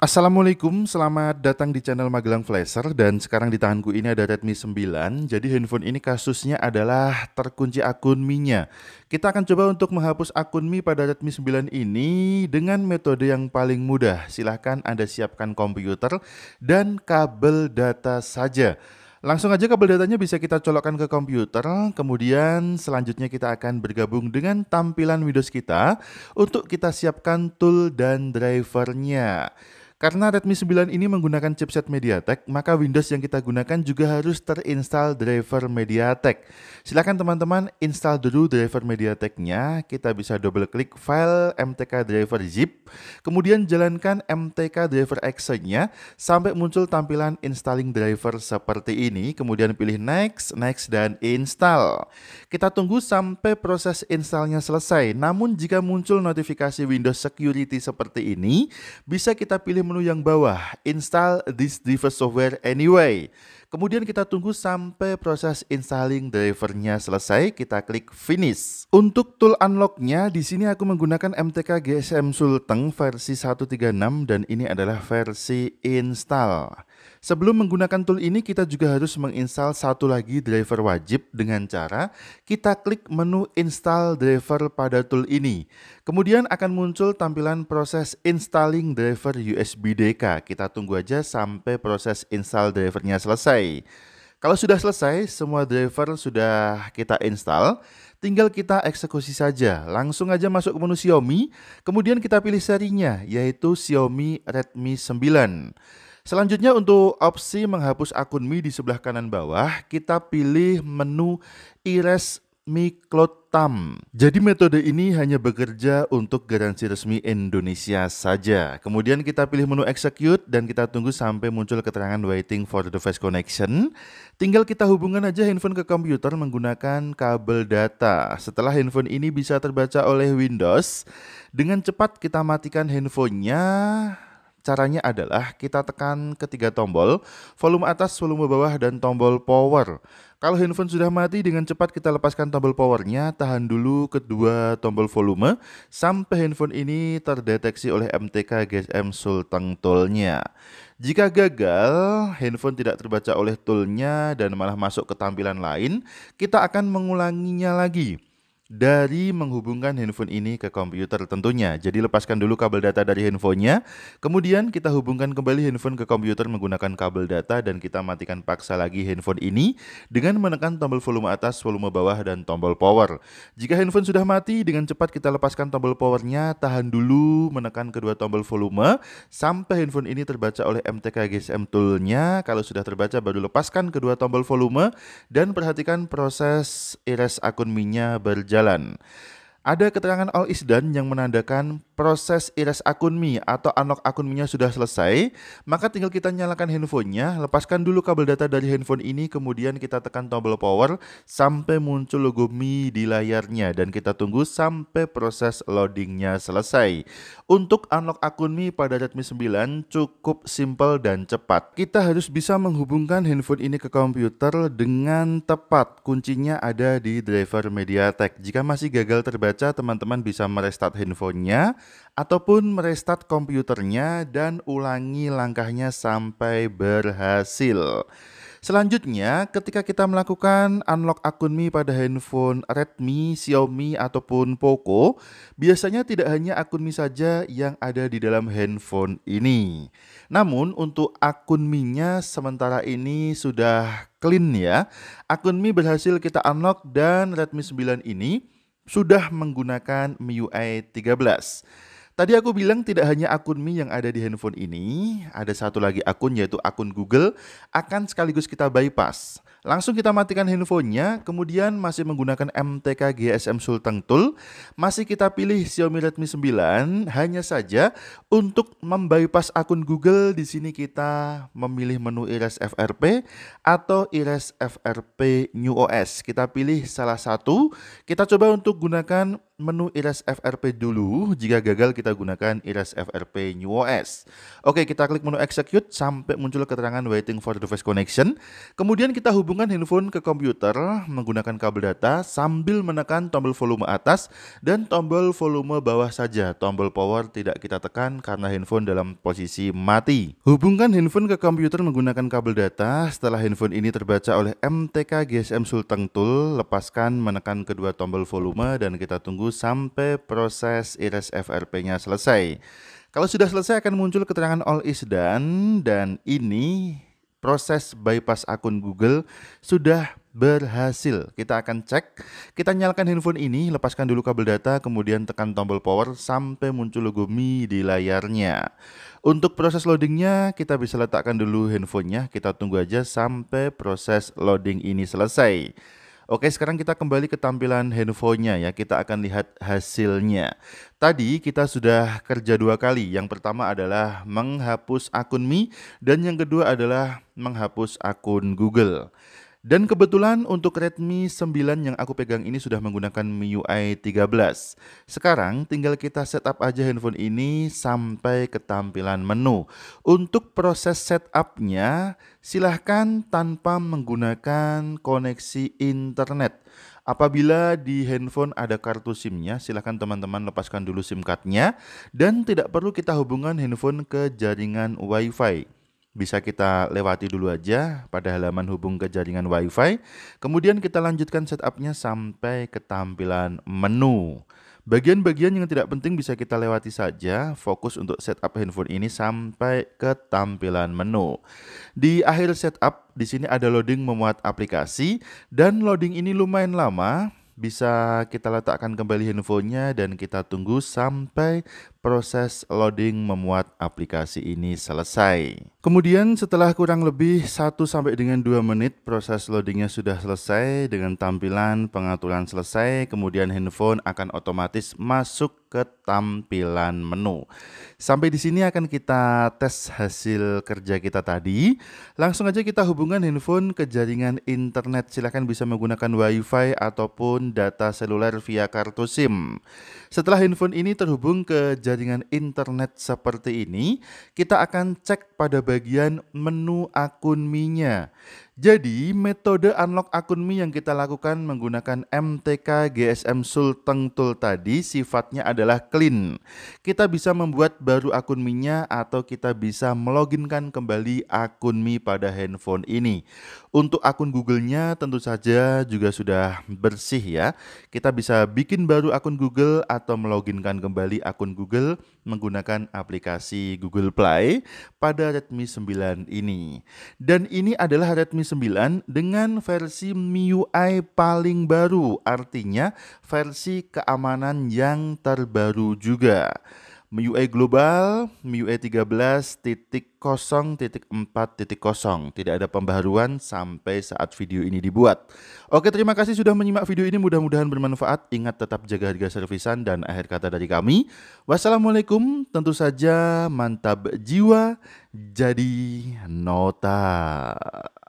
Assalamualaikum, selamat datang di channel Magelang Flasher dan sekarang di tanganku ini ada Redmi 9. Jadi handphone ini kasusnya adalah terkunci akun Mi-nya. Kita akan coba untuk menghapus akun Mi pada Redmi 9 ini dengan metode yang paling mudah. Silahkan Anda siapkan komputer dan kabel data saja. Langsung aja kabel datanya bisa kita colokkan ke komputer, kemudian selanjutnya kita akan bergabung dengan tampilan Windows kita untuk kita siapkan tool dan drivernya. Karena Redmi 9 ini menggunakan chipset MediaTek, maka Windows yang kita gunakan juga harus terinstall driver MediaTek. Silakan teman-teman install dulu driver MediaTek-nya. Kita bisa double klik file MTK driver zip, kemudian jalankan MTK driver exe nya sampai muncul tampilan installing driver seperti ini, kemudian pilih next, next dan install. Kita tunggu sampai proses installnya selesai. Namun jika muncul notifikasi Windows security seperti ini, bisa kita pilih menu yang bawah, install this driver software anyway. Kemudian kita tunggu sampai proses installing drivernya selesai, kita klik finish. Untuk tool unlocknya, di sini aku menggunakan MTK GSM Sulteng versi 136 dan ini adalah versi install. Sebelum menggunakan tool ini, kita juga harus menginstal satu lagi driver wajib dengan cara kita klik menu install driver pada tool ini. Kemudian akan muncul tampilan proses installing driver USB DK. Kita tunggu aja sampai proses install drivernya selesai. Kalau sudah selesai, semua driver sudah kita install, tinggal kita eksekusi saja. Langsung aja masuk ke menu Xiaomi, kemudian kita pilih serinya, yaitu Xiaomi Redmi 9. Selanjutnya untuk opsi menghapus akun Mi di sebelah kanan bawah, kita pilih menu erase Mi Cloud Tam. Jadi metode ini hanya bekerja untuk garansi resmi Indonesia saja. Kemudian kita pilih menu execute dan kita tunggu sampai muncul keterangan waiting for device connection. Tinggal kita hubungkan aja handphone ke komputer menggunakan kabel data. Setelah handphone ini bisa terbaca oleh Windows, dengan cepat kita matikan handphonenya Caranya adalah kita tekan ketiga tombol, volume atas, volume bawah, dan tombol power. Kalau handphone sudah mati, dengan cepat kita lepaskan tombol powernya, tahan dulu kedua tombol volume, sampai handphone ini terdeteksi oleh MTK GSM Sultan toolnya. Jika gagal, handphone tidak terbaca oleh toolnya dan malah masuk ke tampilan lain, kita akan mengulanginya lagi dari menghubungkan handphone ini ke komputer tentunya. Jadi lepaskan dulu kabel data dari handphonenya, kemudian kita hubungkan kembali handphone ke komputer menggunakan kabel data dan kita matikan paksa lagi handphone ini dengan menekan tombol volume atas, volume bawah, dan tombol power. Jika handphone sudah mati, dengan cepat kita lepaskan tombol powernya, tahan dulu menekan kedua tombol volume sampai handphone ini terbaca oleh MTK GSM toolnya. Kalau sudah terbaca baru lepaskan kedua tombol volume dan perhatikan proses erase akun minyak berjalan jalan. Ada keterangan all is done yang menandakan proses iras akun Mi atau unlock akun Mi-nya sudah selesai, maka tinggal kita nyalakan handphonenya, lepaskan dulu kabel data dari handphone ini, kemudian kita tekan tombol power sampai muncul logo Mi di layarnya, dan kita tunggu sampai proses loadingnya selesai. Untuk unlock akun Mi pada Redmi 9 cukup simple dan cepat. Kita harus bisa menghubungkan handphone ini ke komputer dengan tepat. Kuncinya ada di driver MediaTek. Jika masih gagal terbatas, baca teman-teman bisa merestart handphonenya ataupun merestart komputernya dan ulangi langkahnya sampai berhasil. Selanjutnya, ketika kita melakukan unlock akun Mi pada handphone Redmi, Xiaomi, ataupun Poco, biasanya tidak hanya akun Mi saja yang ada di dalam handphone ini. Namun, untuk akun Mi-nya sementara ini sudah clean ya. Akun Mi berhasil kita unlock dan Redmi 9 ini sudah menggunakan MIUI 13. Tadi aku bilang tidak hanya akun Mi yang ada di handphone ini, ada satu lagi akun yaitu akun Google akan sekaligus kita bypass. Langsung kita matikan handphonenya, kemudian masih menggunakan MTK GSM Sultan Tool, masih kita pilih Xiaomi Redmi 9, hanya saja untuk membypass akun Google di sini kita memilih menu iris FRP atau iris FRP New OS. Kita pilih salah satu, kita coba untuk gunakan menu iras FRP dulu jika gagal kita gunakan iras FRP new OS. Oke, kita klik menu execute sampai muncul keterangan waiting for device connection. Kemudian kita hubungkan handphone ke komputer menggunakan kabel data sambil menekan tombol volume atas dan tombol volume bawah saja. Tombol power tidak kita tekan karena handphone dalam posisi mati. Hubungkan handphone ke komputer menggunakan kabel data. Setelah handphone ini terbaca oleh MTK GSM Sultan Tool, lepaskan menekan kedua tombol volume dan kita tunggu sampai proses iris FRP-nya selesai. Kalau sudah selesai akan muncul keterangan all is done dan ini proses bypass akun Google sudah berhasil. Kita akan cek, kita nyalakan handphone ini, lepaskan dulu kabel data, kemudian tekan tombol power sampai muncul logo Mi di layarnya. Untuk proses loadingnya, kita bisa letakkan dulu handphonenya, kita tunggu aja sampai proses loading ini selesai. Oke, sekarang kita kembali ke tampilan handphonenya ya. Kita akan lihat hasilnya. Tadi kita sudah kerja dua kali. Yang pertama adalah menghapus akun Mi dan yang kedua adalah menghapus akun Google. Dan kebetulan untuk Redmi 9 yang aku pegang ini sudah menggunakan MIUI 13. Sekarang tinggal kita setup aja handphone ini sampai ke tampilan menu. Untuk proses setupnya silahkan tanpa menggunakan koneksi internet. Apabila di handphone ada kartu SIM-nya, silahkan teman-teman lepaskan dulu SIM card-nya dan tidak perlu kita hubungkan handphone ke jaringan Wi-Fi bisa kita lewati dulu aja pada halaman hubung ke jaringan WiFi. Kemudian kita lanjutkan setupnya sampai ke tampilan menu. Bagian-bagian yang tidak penting bisa kita lewati saja, fokus untuk setup handphone ini sampai ke tampilan menu. Di akhir setup, di sini ada loading memuat aplikasi, dan loading ini lumayan lama, bisa kita letakkan kembali handphonenya dan kita tunggu sampai proses loading memuat aplikasi ini selesai. Kemudian setelah kurang lebih 1 sampai dengan 2 menit proses loadingnya sudah selesai dengan tampilan pengaturan selesai, kemudian handphone akan otomatis masuk ke tampilan menu. Sampai di sini akan kita tes hasil kerja kita tadi. Langsung aja kita hubungkan handphone ke jaringan internet. Silahkan bisa menggunakan wifi ataupun data seluler via kartu SIM. Setelah handphone ini terhubung ke jaringan internet seperti ini, kita akan cek pada bagian menu akun Mi-nya. Jadi, metode unlock akun Mi yang kita lakukan menggunakan MTK GSM Sulteng Tool tadi sifatnya adalah clean. Kita bisa membuat baru akun Mi-nya atau kita bisa meloginkan kembali akun Mi pada handphone ini. Untuk akun Google-nya tentu saja juga sudah bersih ya. Kita bisa bikin baru akun Google atau meloginkan kembali akun Google menggunakan aplikasi Google Play pada Redmi 9 ini. Dan ini adalah Redmi 9 dengan versi MIUI paling baru, artinya versi keamanan yang terbaru juga. MIUI Global, MIUI 13.0.4.0. Tidak ada pembaharuan sampai saat video ini dibuat. Oke, terima kasih sudah menyimak video ini. Mudah-mudahan bermanfaat. Ingat tetap jaga harga servisan dan akhir kata dari kami. Wassalamualaikum. Tentu saja mantap jiwa. Jadi nota.